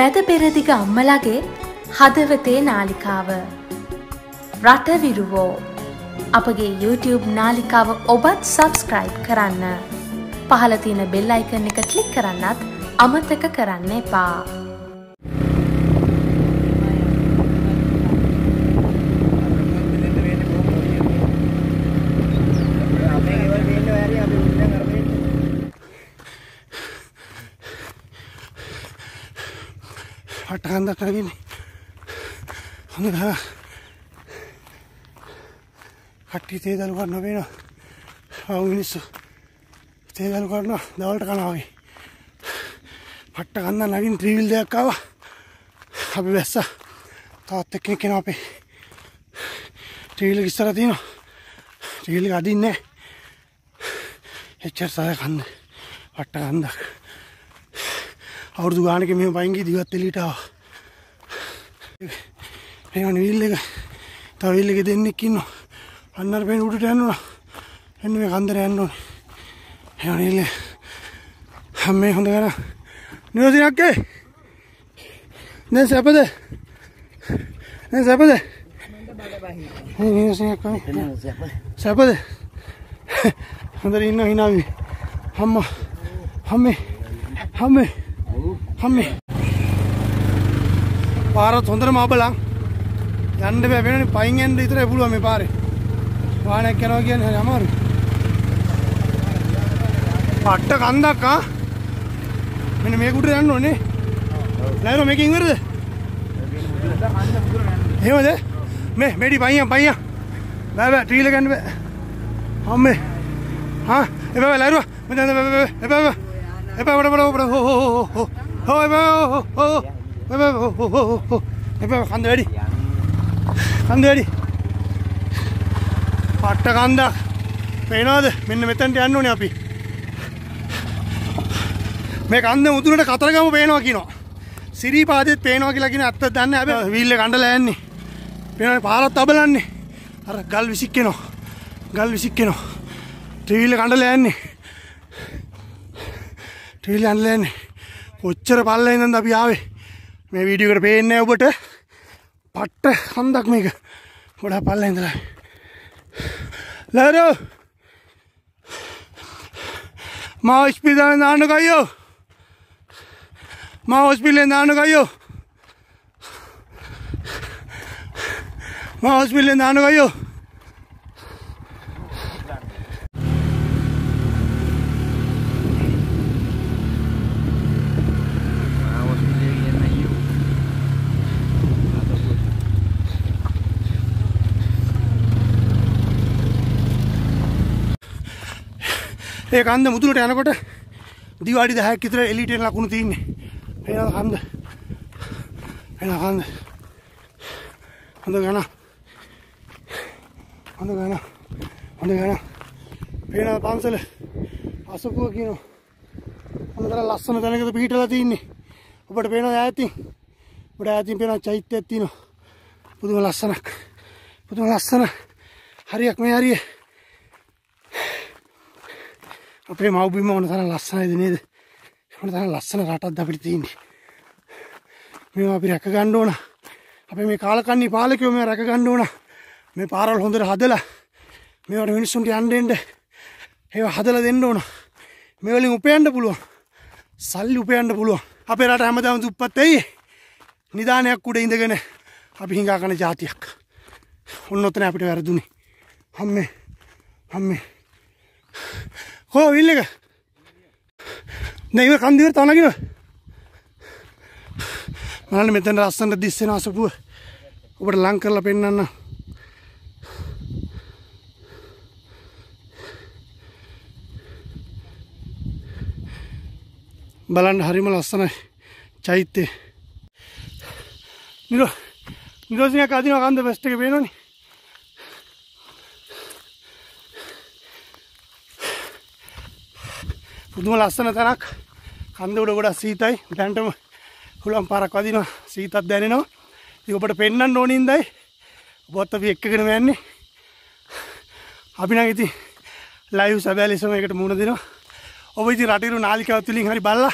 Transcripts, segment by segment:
මැද පෙරදිග අම්මලගේ හදවතේ නාලිකාව. රටවිරුවෝ අපගේ YouTube නාලිකාව ඔබත් සබස්ක්‍රයිබ් කරන්න. පහලතින බෙල්ලයිකන එක කලික් කරන්නත් අමතක කරන්න එපා. belakangin eh. හොඳ නර කට්ටි තේදලු කරන්න පේනවා අවු මිනිස්සු තේදලු කරනවා දවල්ට කනවා වගේ පට්ට ගන්න නගින් ත්‍රිවිල් දෙයක් ආවා අපි වැස්සා තවත් එක්කෙනෙක් කෙනා අපේ ත්‍රිවිල් ඉස්සරහ තියෙනවා ත්‍රිවිල් අදින්නේ එච්චර සය කන්න පට්ට ගන්නක් අවුරුදු ගානක මෙහෙම පයින්ගේ දිවත් එළියට ආවා මේවා නිවිල් එක තව විල් එක දෙන්නෙක් ඉන්නවා. අන්නර පේන උඩට යනවා. එන්න මේ කන්දර යන්න ඕනේ. ඒ නිවිල් හැමේ හොඳ කරා. නියෝදිනක් ඒ. දැන් සැපද? දැන් සැපද? මේ නියෝදිනක් කම. සැපද? හොඳට ඉන්න හිනාවි. අම්මා. අම්මේ. අම්මේ. අම්මේ. පාරත් හොඳට මබලා යන්න බෑ වෙනනේ පයින් යන්න විතරයි පුළුවන් මේ පාරේ. වාහනයක් යනවා කියන්නේ හරි අමාරුයි. පට්ට කන්දක් ආ. මෙන්න මේ කුටර යන්න ඕනේ. නේද මේක ඉවරද? එහෙමද? මේ මෙඩි පයින් පයින්. බෑ බෑ ට්‍රීල ගන්න බෑ. අම්මේ. හා එපා ලයිරුවා. මෙන්න එපා එපා. එපා වඩ වඩ වඩ හෝ හෝ හෝ හෝ. හෝ එපා හෝ හෝ. போய் போய் ஓ ஓ ஓ ஓ போய் කන්ද වැඩි කන්ද වැඩි පට්ට කන්දක් පේනවාද මෙන්න මෙතැන්ට යන්න ඕනේ අපි මේ කන්ද මුදුනට කතරගම පේනවා කියනවා සිරිපාදෙත් පේනවා කියලා කියන ඇත්ත දන්න හැබැයි වීල් එක අඬලා යන්නේ පේනවනේ පාරත් අබලන්නේ අර ගල් විසික්කෙනවා ගල් විසික්කෙනවා ත්‍රිවිල් එක අඬලා යන්නේ ත්‍රිවිල් අඬලා යන්නේ කොච්චර පල්ලෙන් ඉඳන්ද අපි ආවේ මේ වීඩියෝකට පේන්නේ ඔබට පට්ට හන්දක් මේක. ගොඩාක් පල්ලෙන් ඉඳලා. ලරෝ මා හොස්පිටල් නාන්න ගියෝ. මා හොස්පිටල් නාන්න ගියෝ. මා හොස්පිටල් නාන්න ගියෝ. ඒ කන්ද මුදුනට යනකොට දිවාඩි 10ක් විතර එලීට එන ලකුණු තියෙන්නේ. එනවා කන්ද. එනවා කන්ද. හොඳ ගාන. හොඳ ගාන. හොඳ ගාන. පේනවා පන්සල. අසපුව කියනවා. හොඳතර ලස්සන තැනකද පිහිටලා තින්නේ. ඔබට පේනවා ඈතින්. ඔබට ඈතින් පේනවා චෛත්‍යයක් තියෙනවා. පුදුම ලස්සනක්. පුදුම ලස්සන. හරියක් මේ හරිය. අපේ මව්බිම ඕන තරම් ලස්සනයිද නේද? ඕන තරම් ලස්සන රටක්ද අපිට තියෙන්නේ. මේවා අපි රැක ගන්න ඕන. අපේ මේ කාලකන්ණි පාලකයෝ මේවා රැක ගන්න ඕන. මේ පාරවල් හොඳට හදලා මේවට මිනිස්සුන්ට යන්න දෙන්න. ඒවා හදලා දෙන්න ඕන. මේ වලින් උපයන්න පුළුවන්. සල්ලි උපයන්න පුළුවන්. අපේ රට හැමදාම දුප්පත් ඇයි? නිදානයක් උඩ ඉඳගෙන අපි හිඟා කරන જાතියක්. ඔන්න ඔතන අපිට වැරදුනේ. අම්මේ අම්මේ හෝ විල් එක නෑ ඉවර කන්දිවර තනගෙන මලන්න මෙතන ලස්සනට දිස්සෙන අසපුව ඔබට ලං කරලා පෙන්වන්න බලන්න හරිම ලස්සනයි චෛත්‍යය නිරෝ නිරෝධනයක් අදිනවා කන්ද බෙස්ට් එක පේනවනේ පුදුම ලස්සන තැනක් කන්ද උඩ ගොඩක් සීතයි දැන්ටම හුලම් පාරක් වදිනවා සීතත් දැනෙනවා ඉතින් ඔබට පෙන්වන්න ඕනින්දයි ඔබත් අපි එක්කගෙන යන්නේ අපි නම් ඉතින් ලයිව් සැබෑ ලෙසම ඒකට මුණ දෙනවා ඔබ ඉතින් රටිරු නාලිකාව තුලින් හරි බලලා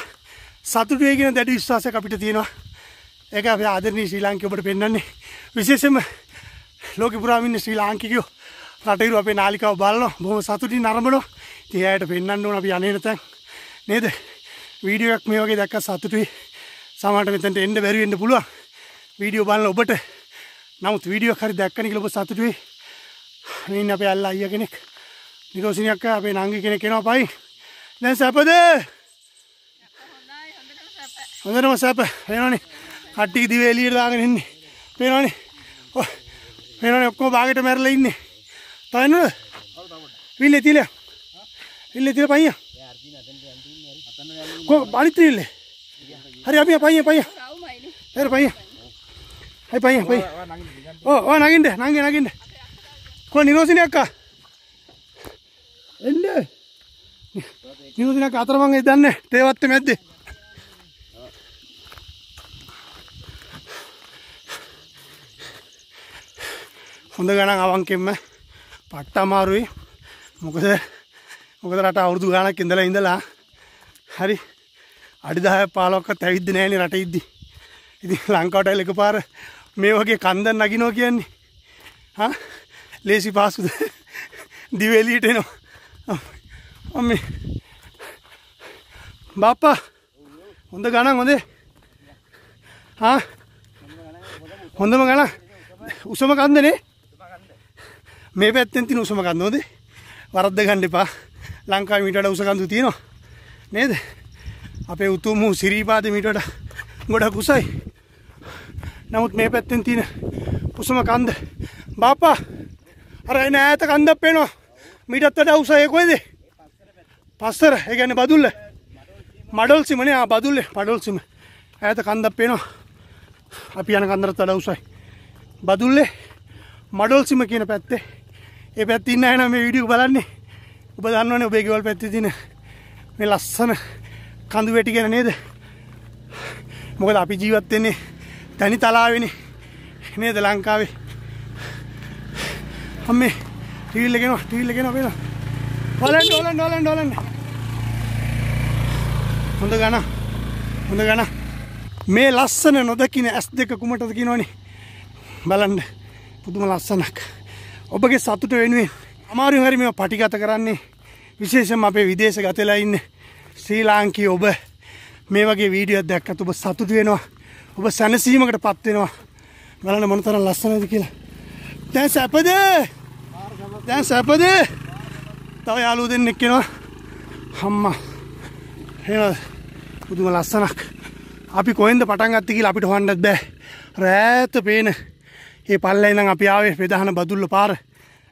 සතුටු වෙයි කියන දැඩි විශ්වාසයක් අපිට තියෙනවා ඒක අපේ ආදරණීය ශ්‍රී ලාංකිකයෝ ඔබට පෙන්වන්නේ විශේෂයෙන්ම ලෝක පුරාමින් ශ්‍රී ලාංකිකයෝ රටේරු අපේ නාලිකාව බලන බොහොම සතුටින් නරඹනවා. ඉතින් එයාට පෙන්වන්න ඕන අපි අනේ නැතන් නේද? වීඩියෝ එකක් මේ වගේ දැක්ක සතුටුයි. සමහරට මෙතනට එන්න බැරි වෙන්න පුළුවන්. වීඩියෝ බලන ඔබට නමුත් වීඩියෝ එක හරි දැක්කනි කියලා ඔබ සතුටුයි. මේ ඉන්න අපේ අල්ලා අයියා කෙනෙක්. නිරෝෂණියක් අපේ නංගි කෙනෙක් එනවා පයි. දැන් සැපද? හොඳටම සැප. වෙනවනේ. කට්ටිය දිවේ එළියට දාගෙන ඉන්නේ. වෙනවනේ. වෙනවනේ ඔක්කොම බාගෙට මැරලා ඉන්නේ. താനോട് വീട്ടിലെത്തിയില്ല വീട്ടിലെത്തിയില്ല പയ്യ അണിത്തിരിയില്ലേ അറി അപ്പിയ പയ്യ പയ്യ വേറെ പയ്യ അയ് പയ്യ പയ്യ ഓ ഓ നഗിൻ്റെ നങ്ങി നഗിൻ്റെ കൊ നിനോസിനെ അക്ക എൻ്റെ ನಿನ್ನ ಕಾತರ ಮಂಗ ಇದ್ದಾನೆ ದೇವತ್ತೆ ಮೆದ್ದೆ ಮುಂದಗಣ ಅವಂಕಿಮ್ಮೆ පට්ට අමාරුයි මොකද මොකද රට අවුරුදු ගානක් ඉඳලා ඉඳලා හරි අඩි 10 15ක්වත් ඇවිද්ද නැහැ රට ඉද්දි. ඉතින් ලංකාවට ඇවිල්ලා එකපාර මේ වගේ කන්දක් නගිනවා කියන්නේ හා ලේසි පාසුද දිව එළියට එනවා. අම්මේ බාප්පා හොඳ ගණන් හොඳේ. හා හොඳම ගණන් උසම කන්දනේ මේ පැත්තෙන් තින උසම ගන්න ඕනේ. වරද්ද ගන්න එපා. ලංකාවේ මීට වඩා උස කඳු තියෙනවා. නේද? අපේ උතුම් සිරිපාදේ මීට වඩා ගොඩක් උසයි. නමුත් මේ පැත්තෙන් තියෙන උසම කන්ද බාපා අර එන ඈත කන්දක් පේනවා. මීටත් වඩා උසයි කොයිද? පස්සර ඒ කියන්නේ බදුල්ල. මඩොල් සිමනේ ආ බදුල්ල පඩොල් සිම. ඈත කන්දක් පේනවා. අපි යන කන්දරත් වඩා උසයි. බදුල්ලේ මඩොල් සිම කියන පැත්තේ ඒ පැත්තින්න එන මේ විඩිය බලන්නේ ඔබ දන්නවන ඔබේ ගෙවල් පැත්ති තින මේ ලස්සන කඳු වැටි ගැන නේද මොකද අපි ජීවත්වෙන්නේ තැනි තලාවෙන නේද ලංකාවේ හම් මේ ටීල්ලගෙන ටීල්ලගෙන පෙන ඔලන් ඔලන් ඔලන් ඔලන්න හොඳ ගන හොඳ ගන මේ ලස්සන නොදකින ඇස් දෙක කුමටද කිනවනේ බලන්න පුදුම ලස්සනක් ඔබගේ සතුට වෙනුවෙන් අමාරු හරි මේ පටිගත කරන්නේ විශේෂම අපේ විදේශ ගතලා ඉන්න ශ්‍රී ලාංකී ඔබ මේ වගේ වීඩියෝක් දැක්කත් ඔබ සතුට වෙනවා ඔබ සැනසීමකට පත් වෙනවා බලන්න මොනතරම් ලස්සනද කියලා දැන් සැපද දැන් සැපද තව යාළුවෝ දෙන්නෙක් එනවා අම්මා එහෙම පුදුම ලස්සනක් අපි කොහෙන්ද පටන් ගත්තේ කියලා අපිට හොයන්නත් බෑ රෑත පේන ඒ පල්ලේ ඉඳන් අපි ආවේ ප්‍රධාන බදුල්ල පාර.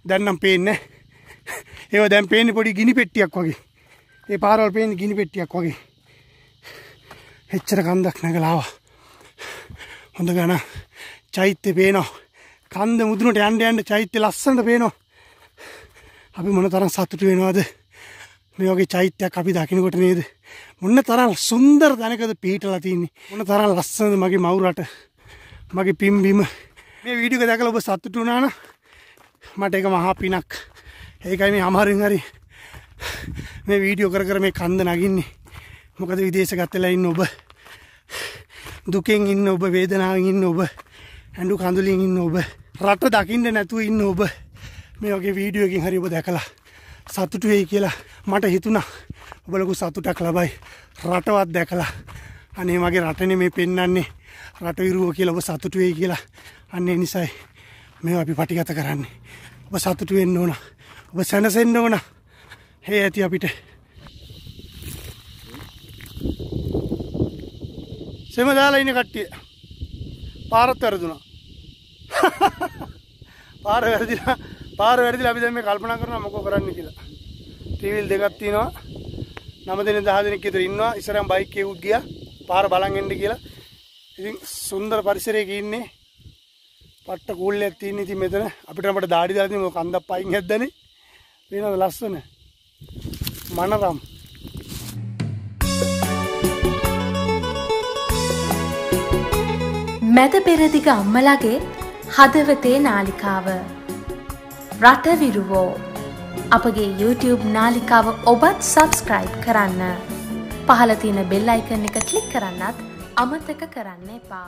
දැන් නම් පේන්නේ ඒව දැන් පේන්නේ පොඩි ගිනි පෙට්ටියක් වගේ. ඒ පාරවල් පේන්නේ ගිනි පෙට්ටියක් වගේ. එච්චර කන්දක් නැගලා ආවා. හොඳ ගණ චෛත්‍ය පේනවා. කන්ද මුදුනට යන්න යන්න චෛත්‍ය ලස්සනට පේනවා. අපි මොන තරම් සතුටු වෙනවද? මේ වගේ චෛත්‍යයක් අපි දකිනකොට නේද? මොන තරම් සුන්දර තැනකද පිහිටලා තින්නේ. මොන තරම් ලස්සනද මගේ මවුරට. මගේ පිම්බිම මේ වීඩියෝ එක දැකලා ඔබ සතුටු වුණා නම් මට ඒක මහා පිනක්. ඒකයි මේ අමාරුවෙන් හරි මේ වීඩියෝ කර කර මේ කන්ද නගින්නේ. මොකද විදේශගත වෙලා ඉන්න ඔබ දුකෙන් ඉන්න ඔබ වේදනාවෙන් ඉන්න ඔබ ඇඬු කඳුලින් ඉන්න ඔබ රට දකින්න නැතුව ඉන්න ඔබ මේ වගේ වීඩියෝ එකකින් හරි ඔබ දැකලා සතුටු වෙයි කියලා මට හිතුණා. ඔබ ලොකු සතුටක් ලබයි. රටවත් දැකලා අනේ මගේ රටනේ මේ පෙන්වන්නේ රට විරුව කියලා ඔබ සතුටු වෙයි කියලා අන්න ඒ නිසයි මේවා අපි පටිගත කරන්නේ. ඔබ සතුටු වෙන්න ඕන. ඔබ සැනසෙන්න ඕන. හේ ඇති අපිට. සෙම දාලා ඉන්න කට්ටිය. පාරත් වැරදුනා. පාර වැරදිලා පාර වැරදිලා අපි දැන් මේ කල්පනා කරනවා මොකෝ කරන්න කියලා. ටීවිල් දෙකක් තියෙනවා. නම දෙනෙක් 10 දෙනෙක් විතර ඉන්නවා. ඉස්සරහන් බයික් එකකුත් ගියා. පාර බලන් එන්න කියලා. ඉතින් සුන්දර පරිසරයක ඉන්නේ පට්ට කූල්ලයක් තියෙන ඉතින් මෙතන අපිට අපට දාඩි දාලා තියෙන කන්දක් පයින් හැද්දනේ පේනවද ලස්සන මනරම් මැද පෙරදිග අම්මලගේ හදවතේ නාලිකාව රට විරුවෝ අපගේ YouTube නාලිකාව ඔබත් සබස්ක්‍රයිබ් කරන්න පහලතින බෙල්ලයිකන එක කලික් කරන්නත් අමතක කරන්න එපා